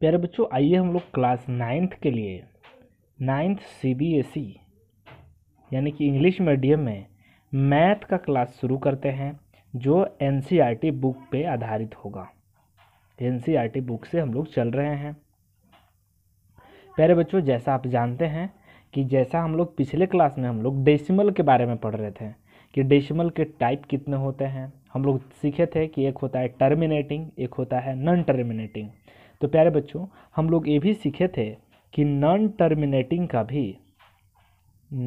प्यारे बच्चों आइए हम लोग क्लास नाइन्थ के लिए नाइन्थ सीबीएसई यानी कि इंग्लिश मीडियम में मैथ का क्लास शुरू करते हैं जो एनसीईआरटी बुक e पे आधारित होगा एनसीईआरटी बुक e से हम लोग चल रहे हैं प्यारे बच्चों जैसा आप जानते हैं कि जैसा हम लोग पिछले क्लास में हम लोग डेसिमल के बारे में पढ़ रहे थे कि डेसिमल के टाइप कितने होते हैं हम लोग सीखे थे कि एक होता है टर्मिनेटिंग एक होता है नॉन टर्मिनेटिंग तो प्यारे बच्चों हम लोग ये भी सीखे थे कि नॉन टर्मिनेटिंग का भी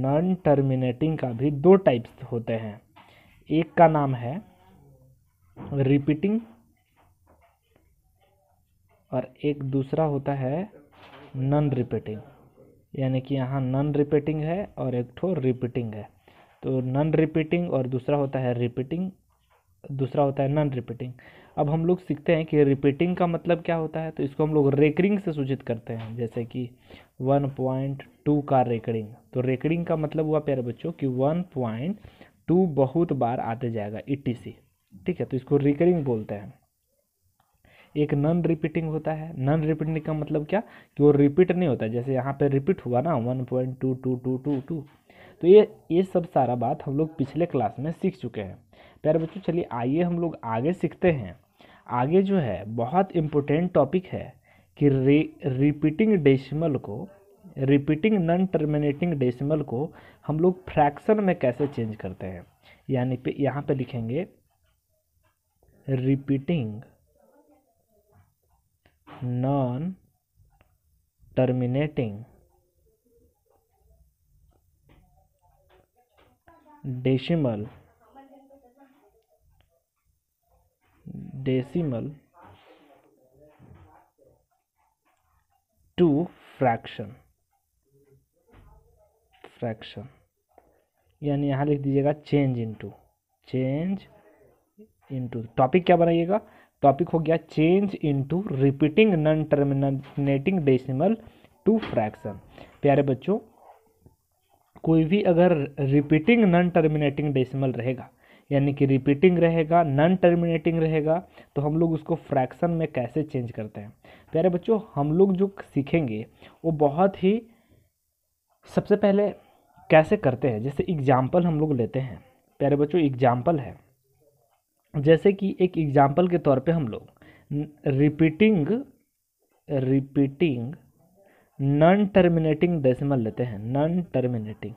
नॉन टर्मिनेटिंग का भी दो टाइप्स होते हैं एक का नाम है रिपीटिंग और एक दूसरा होता है नॉन रिपीटिंग यानी कि यहाँ नॉन रिपीटिंग है और एक ठो रिपीटिंग है तो नॉन रिपीटिंग और दूसरा होता है रिपीटिंग दूसरा होता है नॉन रिपीटिंग अब हम लोग सीखते हैं कि रिपीटिंग का मतलब क्या होता है तो इसको हम लोग रेकरिंग से सूचित करते हैं जैसे कि वन पॉइंट टू का रेकरिंग तो रेकरिंग का मतलब हुआ प्यारे बच्चों कि वन पॉइंट टू बहुत बार आते जाएगा ई ठीक है तो इसको रिकरिंग बोलते हैं एक नॉन रिपीटिंग होता है नॉन रिपीटिंग का मतलब क्या कि वो रिपीट नहीं होता जैसे यहाँ पर रिपीट हुआ ना one point two two two two two तो ये ये सब सारा बात हम लोग पिछले क्लास में सीख चुके हैं प्यारे बच्चों चलिए आइए हम लोग आगे सीखते हैं आगे जो है बहुत इम्पोर्टेंट टॉपिक है कि रिपीटिंग डेसिमल को रिपीटिंग नॉन टर्मिनेटिंग डेसिमल को हम लोग फ्रैक्शन में कैसे चेंज करते हैं यानी पे यहाँ पे लिखेंगे repeating non terminating decimal decimal to fraction fraction यानी यहाँ लिख दीजिएगा change into change into topic क्या बनाइएगा टॉपिक हो गया change into repeating non terminating decimal to fraction प्यारे बच्चों कोई भी अगर रिपीटिंग नॉन टर्मिनेटिंग डेसिमल रहेगा यानी कि रिपीटिंग रहेगा नॉन टर्मिनेटिंग रहेगा तो हम लोग उसको फ्रैक्शन में कैसे चेंज करते हैं प्यारे बच्चों हम लोग जो सीखेंगे वो बहुत ही सबसे पहले कैसे करते हैं जैसे एग्जाम्पल हम लोग लेते हैं प्यारे बच्चों एग्जाम्पल है जैसे कि एक एग्जाम्पल के तौर पे हम लोग repeating repeating non terminating decimal लेते हैं नॉन टर्मिनेटिंग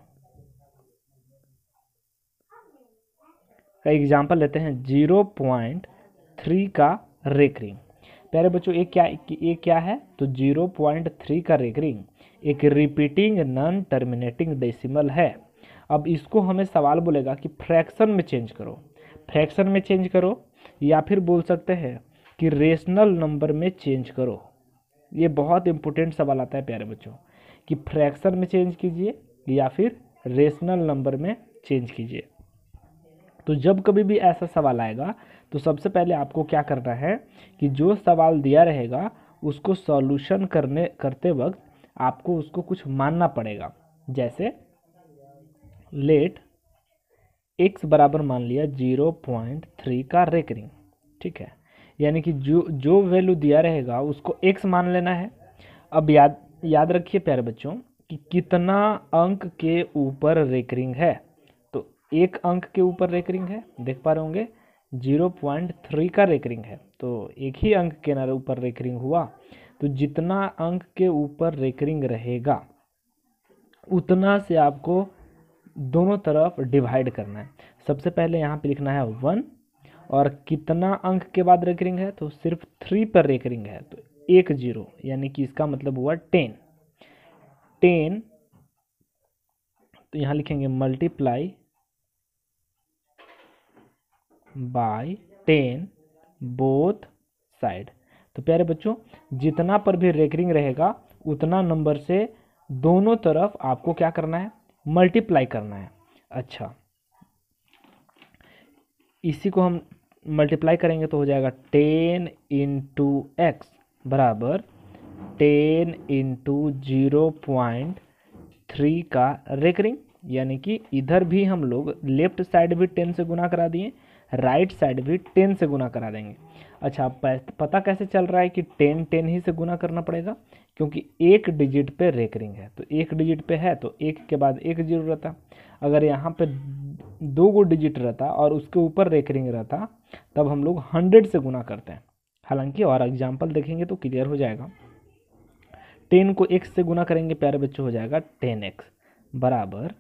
एग्जाम्पल लेते हैं जीरो पॉइंट थ्री का रेकरिंग प्यारे बच्चों एक क्या ये क्या है तो जीरो पॉइंट थ्री का रेकरिंग एक रिपीटिंग नॉन टर्मिनेटिंग डेसिमल है अब इसको हमें सवाल बोलेगा कि फ्रैक्शन में चेंज करो फ्रैक्शन में चेंज करो या फिर बोल सकते हैं कि रेशनल नंबर में चेंज करो ये बहुत इंपॉर्टेंट सवाल आता है प्यारे बच्चों कि फ्रैक्शन में चेंज कीजिए या फिर रेशनल नंबर में चेंज कीजिए तो जब कभी भी ऐसा सवाल आएगा तो सबसे पहले आपको क्या करना है कि जो सवाल दिया रहेगा उसको सॉल्यूशन करने करते वक्त आपको उसको कुछ मानना पड़ेगा जैसे लेट एक्स बराबर मान लिया जीरो पॉइंट थ्री का रेकरिंग ठीक है यानी कि जो जो वैल्यू दिया रहेगा उसको एक्स मान लेना है अब याद याद रखिए प्यारे बच्चों कि कितना अंक के ऊपर रेकरिंग है एक अंक के ऊपर रेकरिंग है देख पा रहे होंगे जीरो पॉइंट थ्री का रेकरिंग है तो एक ही अंक के ना ऊपर रेकरिंग हुआ तो जितना अंक के ऊपर रेकरिंग रहेगा उतना से आपको दोनों तरफ डिवाइड करना है सबसे पहले यहाँ पे लिखना है वन और कितना अंक के बाद रेकरिंग है तो सिर्फ थ्री पर रेकरिंग है तो एक जीरो यानी कि इसका मतलब हुआ टेन टेन तो यहाँ लिखेंगे multiply by ten both side तो प्यारे बच्चों जितना पर भी रेकरिंग रहेगा उतना नंबर से दोनों तरफ आपको क्या करना है मल्टीप्लाई करना है अच्छा इसी को हम मल्टीप्लाई करेंगे तो हो जाएगा टेन इंटू एक्स बराबर ten into zero point three का रेकरिंग यानी कि इधर भी हम लोग लेफ्ट साइड भी टेन से गुना करा दिए राइट साइड भी टेन से गुना करा देंगे अच्छा पता कैसे चल रहा है कि टेन टेन ही से गुना करना पड़ेगा क्योंकि एक डिजिट पे रेकरिंग है तो एक डिजिट पे है तो एक के बाद एक जीरो रहता अगर यहाँ पे दो गो डिजिट रहता और उसके ऊपर रेकरिंग रहता तब हम लोग हंड्रेड से गुना करते हैं हालांकि और एग्जाम्पल देखेंगे तो क्लियर हो जाएगा टेन को एक्स से गुना करेंगे प्यारे बच्चों हो जाएगा टेन एक्स बराबर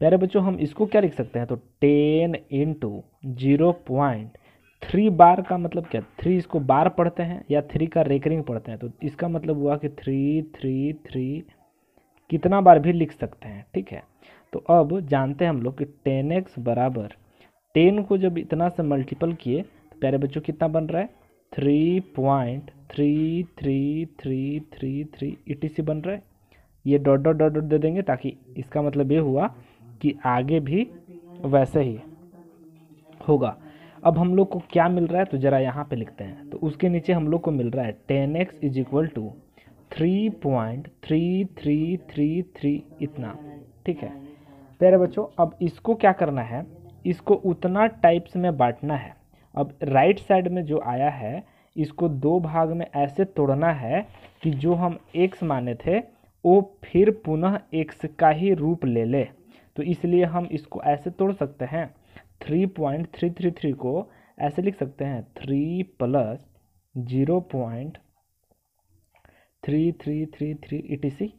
प्यारे बच्चों हम इसको क्या लिख सकते हैं तो ten into zero point three bar का मतलब क्या थ्री इसको बार पढ़ते हैं या थ्री का रेकरिंग पढ़ते हैं तो इसका मतलब हुआ कि थ्री थ्री थ्री कितना बार भी लिख सकते हैं ठीक है तो अब जानते हैं हम लोग कि टेन एक्स बराबर टेन को जब इतना से मल्टीपल किए तो प्यारे बच्चों कितना बन रहा है three point three three three three three ई बन रहा है ये डॉट डॉट डॉट डॉट दे देंगे ताकि इसका मतलब ये हुआ कि आगे भी वैसे ही होगा अब हम लोग को क्या मिल रहा है तो ज़रा यहाँ पे लिखते हैं तो उसके नीचे हम लोग को मिल रहा है ten X is equal to three point three three three three इतना ठीक है प्यारे बच्चों अब इसको क्या करना है इसको उतना टाइप्स में बांटना है अब राइट साइड में जो आया है इसको दो भाग में ऐसे तोड़ना है कि जो हम एक्स माने थे वो फिर पुनः एक्स का ही रूप ले ले तो इसलिए हम इसको ऐसे तोड़ सकते हैं three point three three three को ऐसे लिख सकते हैं three plus zero point three three three three E T C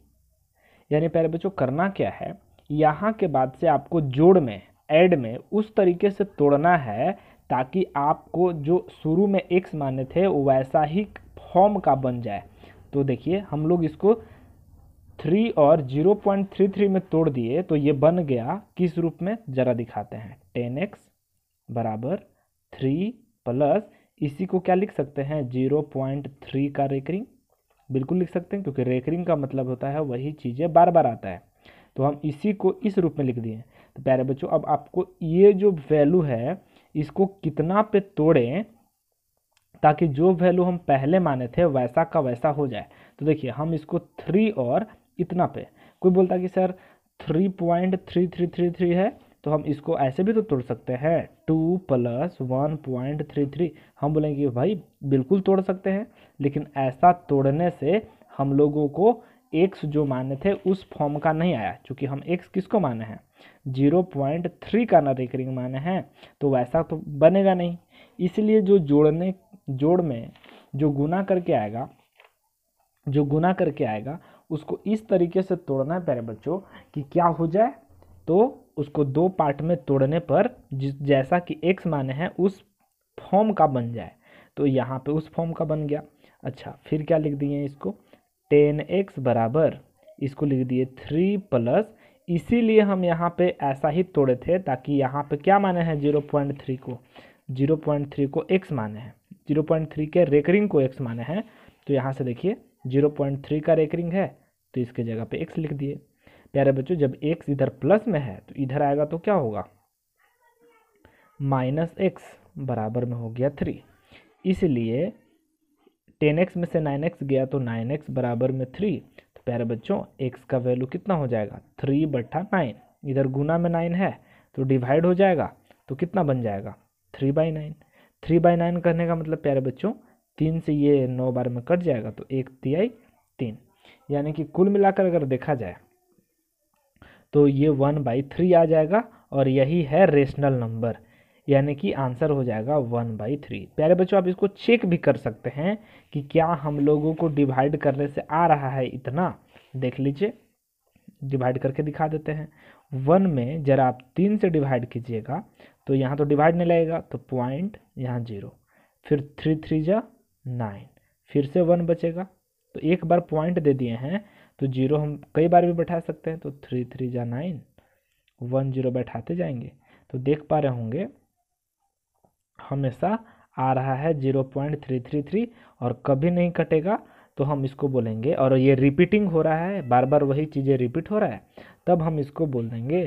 यानी प्यारे बच्चों करना क्या है यहाँ के बाद से आपको जोड़ में ऐड में उस तरीके से तोड़ना है ताकि आपको जो शुरू में एक्स माने थे वैसा ही फॉर्म का बन जाए तो देखिए हम लोग इसको थ्री और जीरो पॉइंट थ्री थ्री में तोड़ दिए तो ये बन गया किस रूप में ज़रा दिखाते हैं टेन एक्स बराबर थ्री प्लस इसी को क्या लिख सकते हैं जीरो पॉइंट थ्री का रेकरिंग बिल्कुल लिख सकते हैं क्योंकि रेकरिंग का मतलब होता है वही चीज़ें बार बार आता है तो हम इसी को इस रूप में लिख दिए तो प्यारे बच्चों अब आपको ये जो वैल्यू है इसको कितना पे तोड़ें ताकि जो वैल्यू हम पहले माने थे वैसा का वैसा हो जाए तो देखिए हम इसको थ्री और इतना पे कोई बोलता कि sir three point three three three three है तो हम इसको ऐसे भी तो तोड़ सकते हैं two plus one point three three हम बोलेंगे भाई बिल्कुल तोड़ सकते हैं लेकिन ऐसा तोड़ने से हम लोगों को एक्स जो माने थे उस फॉर्म का नहीं आया क्योंकि हम एक्स किसको माने हैं जीरो पॉइंट थ्री का ना रिकरिंग माने हैं तो वैसा तो बनेगा नहीं इसलिए जो जोड़ने जोड़ में जो गुना करके आएगा जो गुना करके आएगा उसको इस तरीके से तोड़ना है प्यारे बच्चों कि क्या हो जाए तो उसको दो पार्ट में तोड़ने पर जिस जैसा कि एक्स माने हैं उस फॉर्म का बन जाए तो यहाँ पे उस फॉर्म का बन गया अच्छा फिर क्या लिख दिए इसको टेन एक्स बराबर इसको लिख दिए थ्री प्लस इसीलिए हम यहाँ पे ऐसा ही तोड़े थे ताकि यहाँ पे क्या माने हैं जीरो पॉइंट थ्री को जीरो पॉइंट थ्री को एक्स माने हैं जीरो पॉइंट थ्री के रेकरिंग को एक्स माने हैं तो यहाँ से देखिए जीरो पॉइंट थ्री का रेकरिंग है तो इसके जगह पे एक्स लिख दिए प्यारे बच्चों जब एक्स इधर प्लस में है तो इधर आएगा तो क्या होगा माइनस एक्स बराबर में हो गया थ्री इसलिए टेन एक्स में से नाइन एक्स गया तो नाइन एक्स बराबर में थ्री तो प्यारे बच्चों एक्स का वैल्यू कितना हो जाएगा थ्री बट्ठा नाइन इधर गुना में नाइन है तो डिवाइड हो जाएगा तो कितना बन जाएगा three by nine three by nine करने का मतलब प्यारे बच्चों तीन से ये नौ बार में कट जाएगा तो एक तिहाई तीन यानी कि कुल मिलाकर अगर देखा जाए तो ये वन बाई थ्री आ जाएगा और यही है रेशनल नंबर यानी कि आंसर हो जाएगा वन बाई थ्री प्यारे बच्चों आप इसको चेक भी कर सकते हैं कि क्या हम लोगों को डिवाइड करने से आ रहा है इतना देख लीजिए डिवाइड करके दिखा देते हैं वन में जरा आप तीन से डिवाइड कीजिएगा तो यहाँ तो डिवाइड नहीं लगेगा तो पॉइंट यहाँ जीरो फिर थ्री थ्री जा नाइन फिर से वन बचेगा तो एक बार पॉइंट दे दिए हैं तो जीरो हम कई बार भी बैठा सकते हैं तो थ्री थ्री जा नाइन वन जीरो बैठाते जाएंगे तो देख पा रहे होंगे हमेशा आ रहा है zero point three three three और कभी नहीं कटेगा तो हम इसको बोलेंगे और ये रिपीटिंग हो रहा है बार बार वही चीज़ें रिपीट हो रहा है तब हम इसको बोल देंगे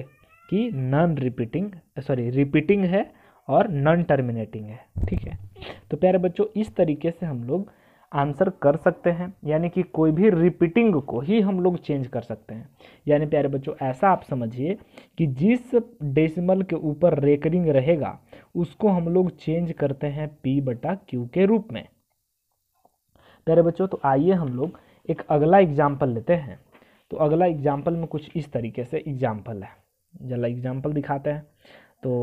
कि नॉन रिपीटिंग सॉरी रिपीटिंग है और नॉन टर्मिनेटिंग है ठीक है तो प्यारे बच्चों इस तरीके से हम लोग आंसर कर सकते हैं यानी कि कोई भी रिपीटिंग को ही हम लोग चेंज कर सकते हैं यानी प्यारे बच्चों ऐसा आप समझिए कि जिस डेसिमल के ऊपर रेकरिंग रहेगा उसको हम लोग चेंज करते हैं पी बटा क्यू के रूप में प्यारे बच्चों तो आइए हम लोग एक अगला एग्जाम्पल लेते हैं तो अगला एग्जाम्पल में कुछ इस तरीके से एग्जाम्पल है जला एग्जाम्पल दिखाते हैं तो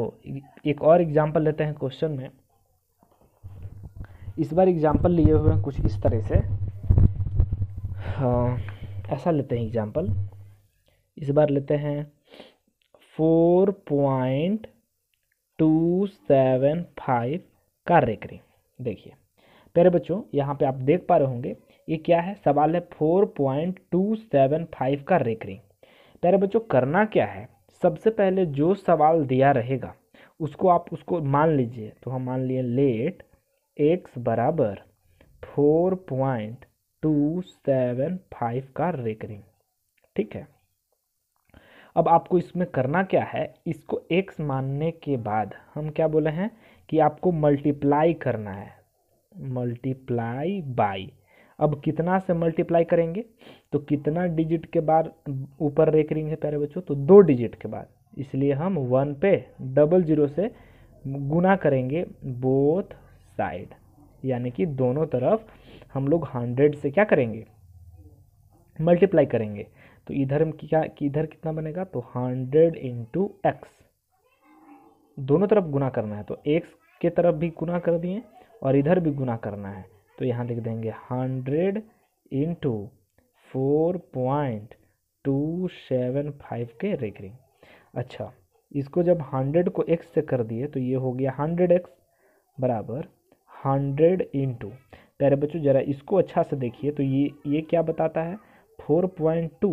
एक और एग्जाम्पल लेते हैं क्वेश्चन में इस बार एग्ज़ाम्पल लिए हुए हैं कुछ इस तरह से हाँ, ऐसा लेते हैं एग्ज़ाम्पल इस बार लेते हैं four point two seven five का रेकरिंग देखिए प्यारे बच्चों यहाँ पे आप देख पा रहे होंगे ये क्या है सवाल है four point two seven five का रेकरिंग प्यारे बच्चों करना क्या है सबसे पहले जो सवाल दिया रहेगा उसको आप उसको मान लीजिए तो हम मान लिए लेट एक्स बराबर four point two seven five का रेकरिंग ठीक है अब आपको इसमें करना क्या है इसको एक्स मानने के बाद हम क्या बोले हैं कि आपको मल्टीप्लाई करना है मल्टीप्लाई बाई अब कितना से मल्टीप्लाई करेंगे तो कितना डिजिट के बाद ऊपर रेकरिंग है प्यारे बच्चों तो दो डिजिट के बाद इसलिए हम वन पे डबल जीरो से गुना करेंगे बोथ साइड यानी कि दोनों तरफ हम लोग हंड्रेड से क्या करेंगे मल्टीप्लाई करेंगे तो इधर हम क्या कि इधर कितना बनेगा तो हंड्रेड इंटू एक्स दोनों तरफ गुना करना है तो एक्स के तरफ भी गुना कर दिए और इधर भी गुना करना है तो यहाँ लिख देंगे hundred into four point two seven five के रेकरिंग अच्छा इसको जब हंड्रेड को एक्स से कर दिए तो ये हो गया हंड्रेड एक्स बराबर हंड्रेड इन टू प्यारे बच्चों ज़रा इसको अच्छा से देखिए तो ये ये क्या बताता है फोर पॉइंट टू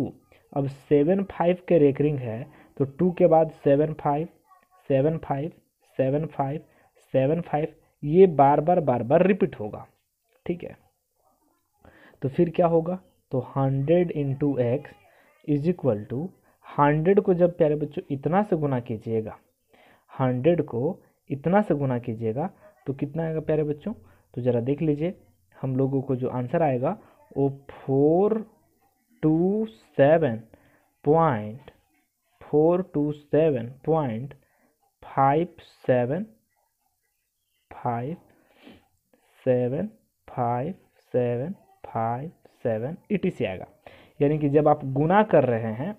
अब सेवन फाइव के रेकरिंग है तो टू के बाद seven five seven five seven five seven five ये बार बार बार बार रिपीट होगा ठीक है तो फिर क्या होगा तो hundred into X is equal to hundred को जब प्यारे बच्चों इतना से गुना कीजिएगा हंड्रेड को इतना से गुना कीजिएगा तो कितना आएगा प्यारे बच्चों तो ज़रा देख लीजिए हम लोगों को जो आंसर आएगा वो four two seven point four two seven point five seven five seven five seven five seven E C आएगा यानी कि जब आप गुना कर रहे हैं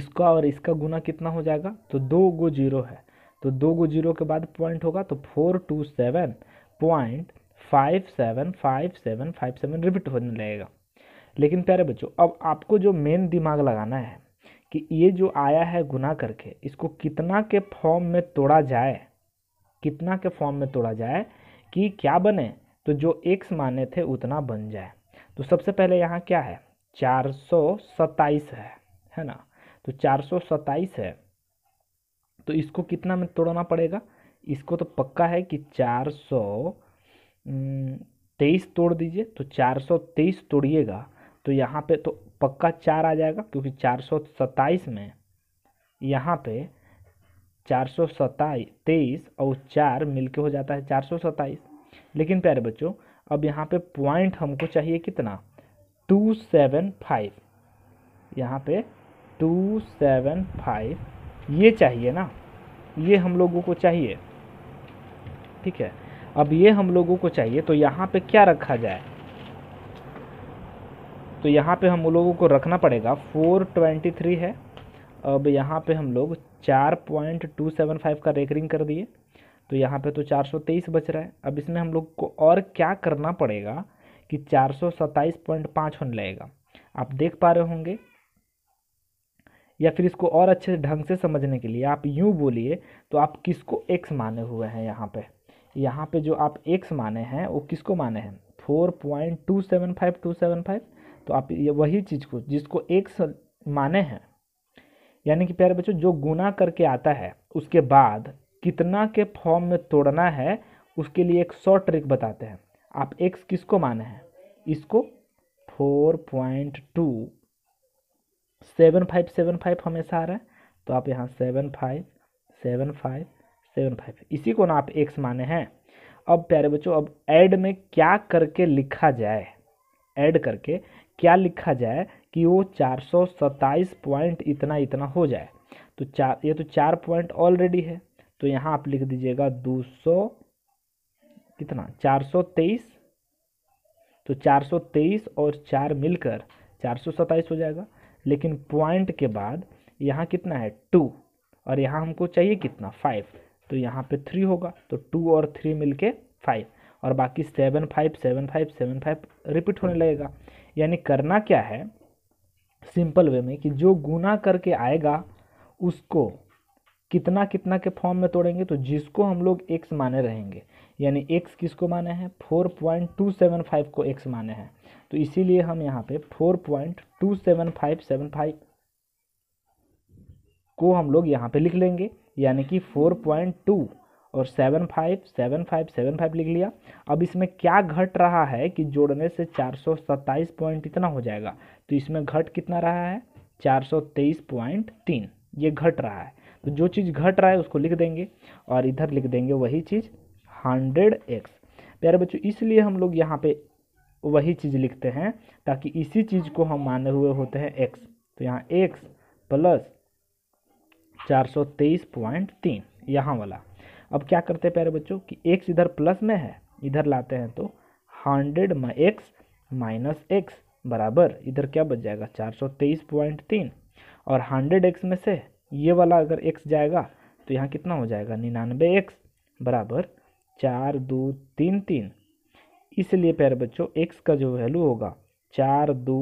इसका और इसका गुना कितना हो जाएगा तो दो गो जीरो है तो दो गो जीरो के बाद पॉइंट होगा तो four two seven point five seven five seven five seven repeat होने लगेगा लेकिन प्यारे बच्चों अब आपको जो मेन दिमाग लगाना है कि ये जो आया है गुना करके इसको कितना के फॉर्म में तोड़ा जाए कितना के फॉर्म में तोड़ा जाए कि क्या बने तो जो एक्स माने थे उतना बन जाए तो सबसे पहले यहाँ क्या है चार सौ सताइस है है ना तो चार सौ सताइस है तो इसको कितना में तोड़ना पड़ेगा इसको तो पक्का है कि चार सौ तेईस तोड़ दीजिए तो चार सौ तेईस तोड़िएगा तो यहाँ पे तो पक्का चार आ जाएगा क्योंकि चार सौ सत्ताईस में यहाँ पे चार सौ सताई तेईस और चार मिलके हो जाता है चार सौ सताईस लेकिन प्यारे बच्चों अब यहाँ पे पॉइंट हमको चाहिए कितना टू सेवन फाइव यहाँ पे टू सेवन फाइव ये चाहिए ना ये हम लोगों को चाहिए ठीक है अब ये हम लोगों को चाहिए तो यहाँ पे क्या रखा जाए तो यहाँ पे हम लोगों को रखना पड़ेगा फोर ट्वेंटी थ्री है अब यहाँ पे हम लोग चार पॉइंट टू सेवन फाइव का रेकरिंग कर दिए तो यहाँ पे तो चार सौ तेईस बच रहा है अब इसमें हम लोग को और क्या करना पड़ेगा कि चार सौ सत्ताईस पॉइंट पाँच होने लगेगा आप देख पा रहे होंगे या फिर इसको और अच्छे ढंग से समझने के लिए आप यूँ बोलिए तो आप किसको एक्स माने हुए हैं यहाँ पे यहाँ पे जो आप एक्स माने हैं वो किसको माने हैं four point two seven five two seven five तो आप ये वही चीज़ को जिसको एक्स माने हैं यानी कि प्यारे बच्चों जो गुना करके आता है उसके बाद कितना के फॉर्म में तोड़ना है उसके लिए एक शॉर्ट ट्रिक बताते हैं आप एक्स किसको माने हैं इसको four point two seven five seven five हमेशा आ रहा है तो आप यहाँ seven five seven five seven five इसी को ना आप एक्स माने हैं अब प्यारे बच्चों अब ऐड में क्या करके लिखा जाए ऐड करके क्या लिखा जाए कि वो चार सौ पॉइंट इतना इतना हो जाए तो चार ये तो चार पॉइंट ऑलरेडी है तो यहाँ आप लिख दीजिएगा दो सौ कितना चार सौ तेईस तो चार सौ तेईस और चार मिलकर चार सौ सत्ताईस हो जाएगा लेकिन पॉइंट के बाद यहाँ कितना है टू और यहाँ हमको चाहिए कितना फाइव तो यहाँ पे थ्री होगा तो टू और थ्री मिल के फाइव और बाकी seven five seven five seven five repeat होने लगेगा यानी करना क्या है सिंपल वे में कि जो गुना करके आएगा उसको कितना कितना के फॉर्म में तोड़ेंगे तो जिसको हम लोग एक्स माने रहेंगे यानी एक्स किसको माने हैं four point two seven five को एक्स माने हैं तो इसीलिए हम यहाँ पे four point two seven five seven five को हम लोग यहाँ पे लिख लेंगे यानी कि फोर पॉइंट टू और seven five seven five seven five लिख लिया अब इसमें क्या घट रहा है कि जोड़ने से चार सौ सत्ताईस पॉइंट इतना हो जाएगा तो इसमें घट कितना रहा है चार सौ तेईस पॉइंट तीन ये घट रहा है तो जो चीज़ घट रहा है उसको लिख देंगे और इधर लिख देंगे वही चीज़ हंड्रेड एक्स प्यारे बच्चों इसलिए हम लोग यहाँ पे वही चीज़ लिखते हैं ताकि इसी चीज़ को हम माने हुए होते हैं एक्स तो यहाँ एक्स प्लस चार सौ तेईस पॉइंट तीन यहाँ वाला अब क्या करते हैं प्यारे बच्चों कि एक्स इधर प्लस में है इधर लाते हैं तो हंड्रेड में एक्स माइनस एक्स बराबर इधर क्या बच जाएगा चार सौ तेईस पॉइंट तीन और हंड्रेड एक्स में से ये वाला अगर एक्स जाएगा तो यहाँ कितना हो जाएगा निन्यानवे एक्स बराबर चार दो तीन तीन इसलिए प्यारे बच्चों एक्स का जो वैल्यू होगा चार दो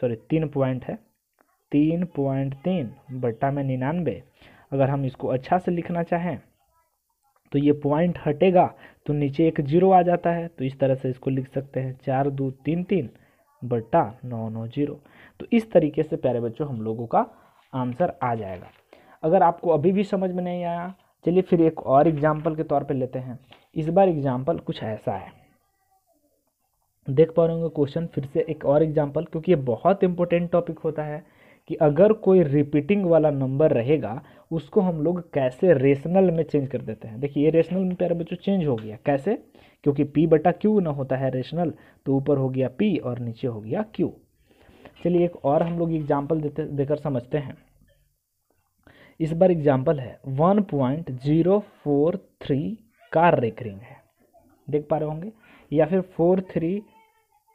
सॉरी तीन पॉइंट है तीन पॉइंट तीन बट्टा में निन्यानवे अगर हम इसको अच्छा से लिखना चाहें तो ये पॉइंट हटेगा तो नीचे एक जीरो आ जाता है तो इस तरह से इसको लिख सकते हैं चार दो तीन तीन बट्टा नौ नौ जीरो तो इस तरीके से प्यारे बच्चों हम लोगों का आंसर आ जाएगा अगर आपको अभी भी समझ में नहीं आया चलिए फिर एक और एग्जाम्पल के तौर पर लेते हैं इस बार एग्जाम्पल कुछ ऐसा है देख पा रहे होंगे क्वेश्चन फिर से एक और एग्जाम्पल क्योंकि ये बहुत इंपॉर्टेंट टॉपिक होता है कि अगर कोई रिपीटिंग वाला नंबर रहेगा उसको हम लोग कैसे रेशनल में चेंज कर देते हैं देखिए ये रेशनल में प्यारे बच्चों चेंज हो गया कैसे क्योंकि पी बटा क्यू ना होता है रेशनल तो ऊपर हो गया पी और नीचे हो गया क्यू चलिए एक और हम लोग एग्जाम्पल देते देकर समझते हैं इस बार एग्जाम्पल है one point zero four three का रेकरिंग है देख पा रहे होंगे या फिर फोर थ्री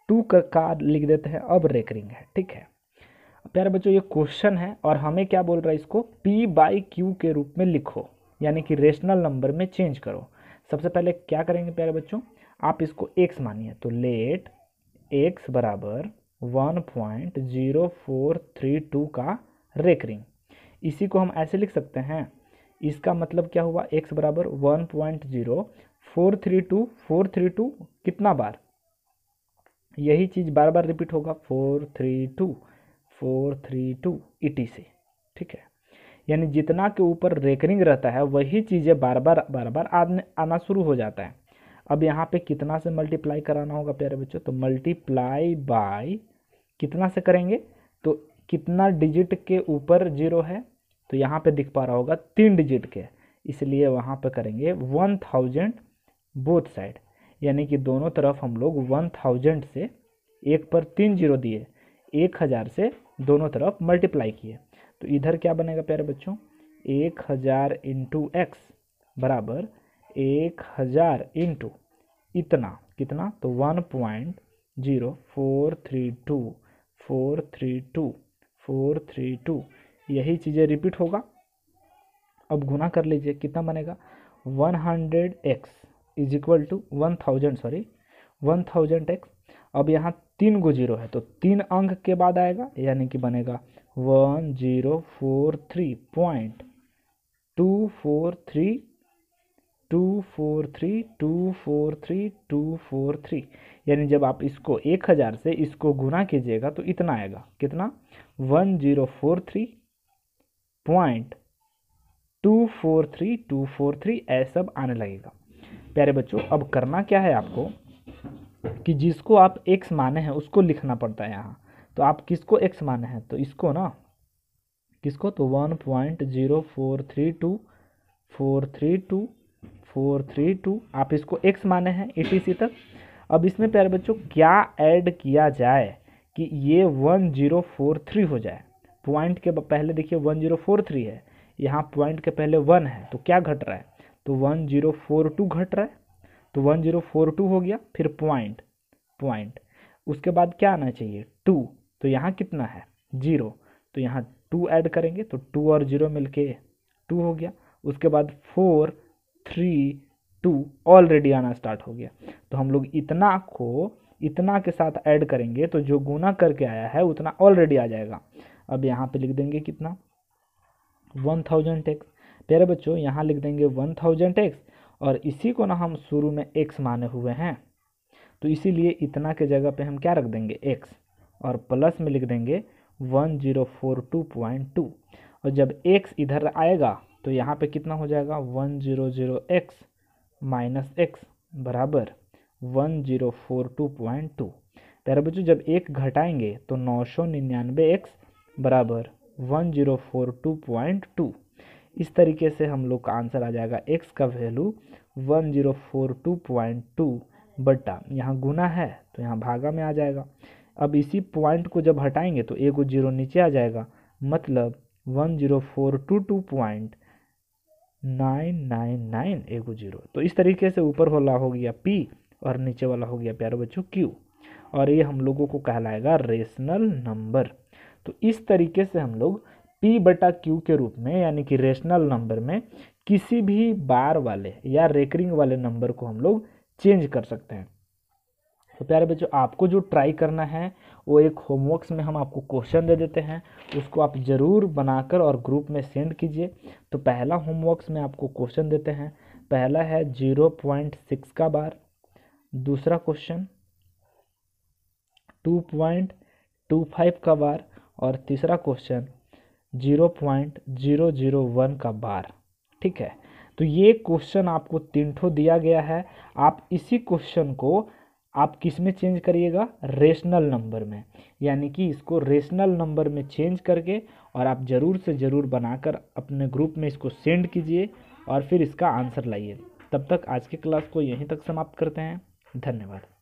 टू का कार लिख देते हैं अब रेकरिंग है ठीक है प्यारे बच्चों ये क्वेश्चन है और हमें क्या बोल रहा है इसको पी बाई क्यू के रूप में लिखो यानी कि रेशनल नंबर में चेंज करो सबसे पहले क्या करेंगे प्यारे बच्चों आप इसको एक्स मानिए तो लेट एक्स बराबर one point zero four three two का रेकरिंग इसी को हम ऐसे लिख सकते हैं इसका मतलब क्या हुआ एक्स बराबर one point zero four three two four three two कितना बार यही चीज़ बार बार रिपीट होगा four three two four three two E T C ठीक है यानी जितना के ऊपर रेकरिंग रहता है वही चीज़ें बार बार बार बार आने आना शुरू हो जाता है अब यहाँ पे कितना से मल्टीप्लाई कराना होगा प्यारे बच्चों तो मल्टीप्लाई बाय कितना से करेंगे तो कितना डिजिट के ऊपर जीरो है तो यहाँ पे दिख पा रहा होगा तीन डिजिट के इसलिए वहाँ पे करेंगे वन थाउजेंड बोथ साइड यानी कि दोनों तरफ हम लोग वन थाउजेंड से एक पर तीन जीरो दिए एक हज़ार से दोनों तरफ मल्टीप्लाई किए तो इधर क्या बनेगा प्यारे बच्चों एक हज़ार इंटू एक्स बराबर एक हज़ार इंटू इतना कितना तो one point zero four three two four three two four three two यही चीज़ें रिपीट होगा अब गुना कर लीजिए कितना बनेगा one hundred X is equal to one thousand sorry one thousand X अब यहाँ तीन गो जीरो है तो तीन अंक के बाद आएगा यानी कि बनेगा one zero four three point two four three two four three two four three two four three यानी जब आप इसको एक हज़ार से इसको गुना कीजिएगा तो इतना आएगा कितना one zero four three point two four three two four three ऐसा आने लगेगा प्यारे बच्चों अब करना क्या है आपको कि जिसको आप एक्स माने हैं उसको लिखना पड़ता है यहाँ तो आप किसको एक्स माने हैं तो इसको ना किसको तो one point zero four three two four three two four three two आप इसको एक्स माने हैं ए टी सी तक अब इसमें प्यारे बच्चों क्या ऐड किया जाए कि ये वन जीरो फोर थ्री हो जाए पॉइंट के पहले देखिए वन जीरो फोर थ्री है यहाँ पॉइंट के पहले वन है तो क्या घट रहा है तो वन जीरो फोर टू घट रहा है तो वन जीरो फोर टू हो गया फिर पॉइंट पॉइंट उसके बाद क्या आना चाहिए टू तो यहाँ कितना है जीरो तो यहाँ टू ऐड करेंगे तो टू और जीरो मिलके टू हो गया उसके बाद फोर थ्री टू ऑलरेडी आना स्टार्ट हो गया तो हम लोग इतना को इतना के साथ ऐड करेंगे तो जो गुना करके आया है उतना ऑलरेडी आ जाएगा अब यहाँ पे लिख देंगे कितना वन थाउजेंड एक्स प्यारे बच्चों यहाँ लिख देंगे वन थाउजेंड एक्स और इसी को ना हम शुरू में एक्स माने हुए हैं तो इसीलिए इतना के जगह पे हम क्या रख देंगे एक्स और प्लस में लिख देंगे one zero four two point two और जब एक्स इधर आएगा तो यहाँ पे कितना हो जाएगा one zero zero x minus x बराबर one zero four two point two प्यारे बच्चों जब एक घटाएंगे तो नौ सौ निन्यानवे एक्स बराबर one zero four two point two इस तरीके से हम लोग का आंसर आ जाएगा एक्स का value one zero four two point two बट्टा यहाँ गुना है तो यहाँ भागा में आ जाएगा अब इसी पॉइंट को जब हटाएंगे तो एक जीरो नीचे आ जाएगा मतलब one zero four two two point nine nine nine एगो जीरो तो इस तरीके से ऊपर वाला हो गया पी और नीचे वाला हो गया प्यारे बच्चों क्यू और ये हम लोगों को कहलाएगा रेशनल नंबर तो इस तरीके से हम लोग पी बटा क्यू के रूप में यानी कि रेशनल नंबर में किसी भी बार वाले या रेकरिंग वाले नंबर को हम लोग चेंज कर सकते हैं तो प्यारे बच्चों आपको जो ट्राई करना है वो एक होमवर्क्स में हम आपको क्वेश्चन दे देते हैं उसको आप ज़रूर बनाकर और ग्रुप में सेंड कीजिए तो पहला होमवर्क्स में आपको क्वेश्चन देते हैं पहला है जीरो पॉइंट सिक्स का बार दूसरा question two point two five का बार और तीसरा question zero point zero zero one का बार ठीक है तो ये क्वेश्चन आपको तीन ठो दिया गया है आप इसी क्वेश्चन को आप किस में चेंज करिएगा रेशनल नंबर में यानी कि इसको रेशनल नंबर में चेंज करके और आप ज़रूर से ज़रूर बनाकर अपने ग्रुप में इसको सेंड कीजिए और फिर इसका आंसर लाइए तब तक आज की क्लास को यहीं तक समाप्त करते हैं धन्यवाद